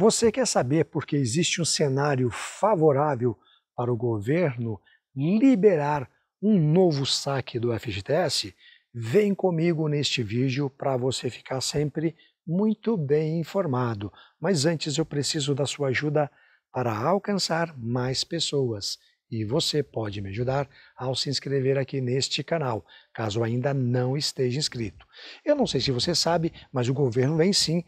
Você quer saber porque existe um cenário favorável para o governo liberar um novo saque do FGTS? Vem comigo neste vídeo para você ficar sempre muito bem informado. Mas antes eu preciso da sua ajuda para alcançar mais pessoas. E você pode me ajudar ao se inscrever aqui neste canal, caso ainda não esteja inscrito. Eu não sei se você sabe, mas o governo vem sim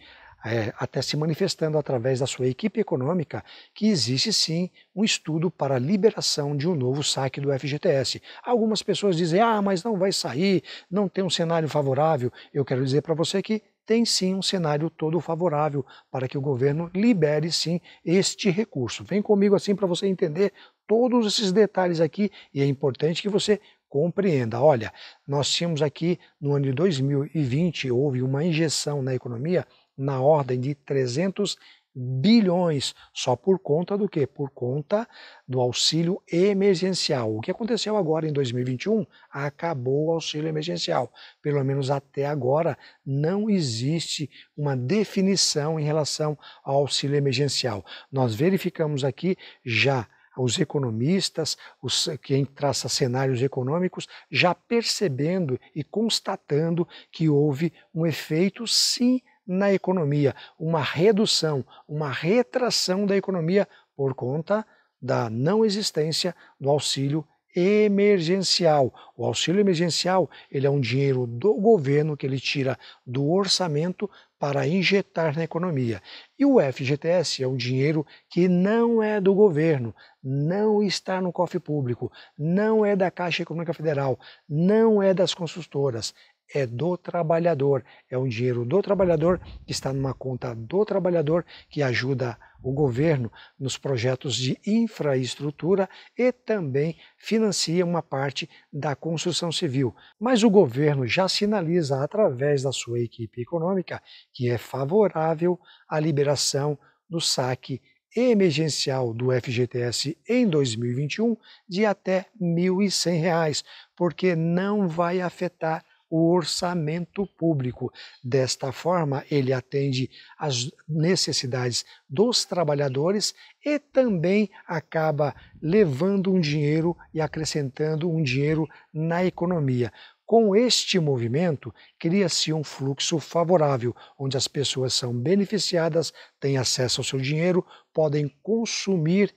é, até se manifestando através da sua equipe econômica, que existe sim um estudo para a liberação de um novo saque do FGTS. Algumas pessoas dizem, ah, mas não vai sair, não tem um cenário favorável. Eu quero dizer para você que tem sim um cenário todo favorável para que o governo libere sim este recurso. Vem comigo assim para você entender todos esses detalhes aqui e é importante que você compreenda. Olha, nós tínhamos aqui no ano de 2020 houve uma injeção na economia na ordem de 300 bilhões, só por conta do quê? Por conta do auxílio emergencial. O que aconteceu agora em 2021? Acabou o auxílio emergencial. Pelo menos até agora não existe uma definição em relação ao auxílio emergencial. Nós verificamos aqui já os economistas, os, quem traça cenários econômicos, já percebendo e constatando que houve um efeito, sim, na economia, uma redução, uma retração da economia por conta da não existência do auxílio emergencial. O auxílio emergencial, ele é um dinheiro do governo que ele tira do orçamento para injetar na economia. E o FGTS é um dinheiro que não é do governo, não está no cofre público, não é da Caixa Econômica Federal, não é das consultoras, é do trabalhador, é um dinheiro do trabalhador que está numa conta do trabalhador que ajuda o governo nos projetos de infraestrutura e também financia uma parte da construção civil. Mas o governo já sinaliza através da sua equipe econômica que é favorável à liberação do saque emergencial do FGTS em 2021 de até R$ 1.100, porque não vai afetar o orçamento público. Desta forma, ele atende às necessidades dos trabalhadores e também acaba levando um dinheiro e acrescentando um dinheiro na economia. Com este movimento, cria-se um fluxo favorável, onde as pessoas são beneficiadas, têm acesso ao seu dinheiro, podem consumir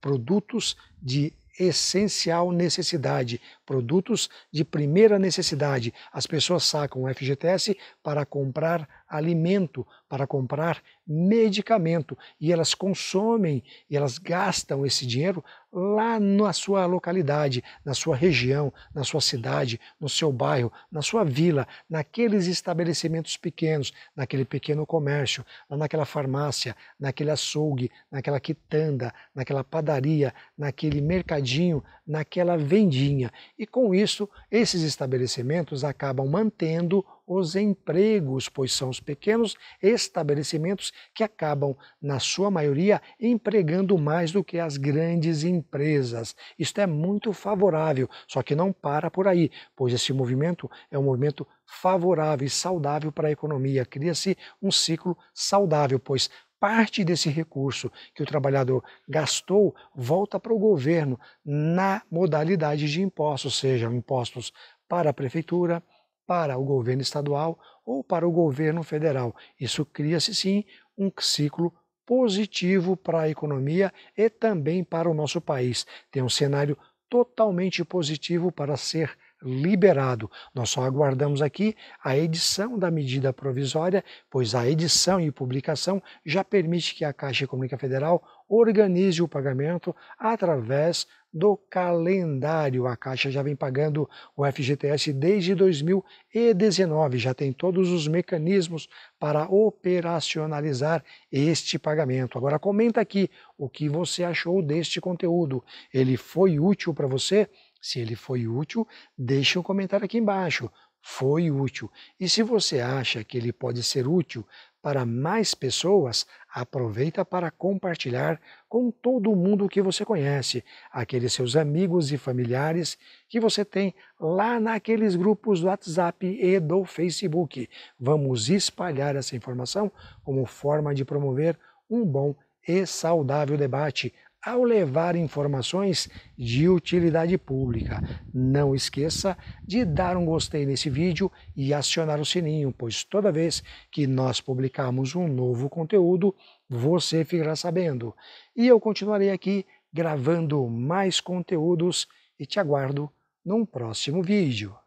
produtos de essencial necessidade, produtos de primeira necessidade. As pessoas sacam o FGTS para comprar alimento, para comprar medicamento e elas consomem e elas gastam esse dinheiro lá na sua localidade, na sua região, na sua cidade, no seu bairro, na sua vila, naqueles estabelecimentos pequenos, naquele pequeno comércio, lá naquela farmácia, naquele açougue, naquela quitanda, naquela padaria, naquele mercadinho, naquela vendinha. E com isso, esses estabelecimentos acabam mantendo os empregos, pois são os pequenos estabelecimentos que acabam, na sua maioria, empregando mais do que as grandes empresas. Isto é muito favorável, só que não para por aí, pois esse movimento é um movimento favorável e saudável para a economia. Cria-se um ciclo saudável, pois parte desse recurso que o trabalhador gastou volta para o governo na modalidade de impostos, sejam impostos para a prefeitura, para o governo estadual ou para o governo federal. Isso cria-se sim um ciclo positivo para a economia e também para o nosso país. Tem um cenário totalmente positivo para ser liberado. Nós só aguardamos aqui a edição da medida provisória, pois a edição e publicação já permite que a Caixa Econômica Federal organize o pagamento através do calendário. A Caixa já vem pagando o FGTS desde 2019, já tem todos os mecanismos para operacionalizar este pagamento. Agora comenta aqui o que você achou deste conteúdo. Ele foi útil para você? Se ele foi útil, deixe um comentário aqui embaixo. Foi útil. E se você acha que ele pode ser útil para mais pessoas, aproveita para compartilhar com todo mundo que você conhece, aqueles seus amigos e familiares que você tem lá naqueles grupos do WhatsApp e do Facebook. Vamos espalhar essa informação como forma de promover um bom e saudável debate ao levar informações de utilidade pública. Não esqueça de dar um gostei nesse vídeo e acionar o sininho, pois toda vez que nós publicarmos um novo conteúdo, você ficará sabendo. E eu continuarei aqui gravando mais conteúdos e te aguardo num próximo vídeo.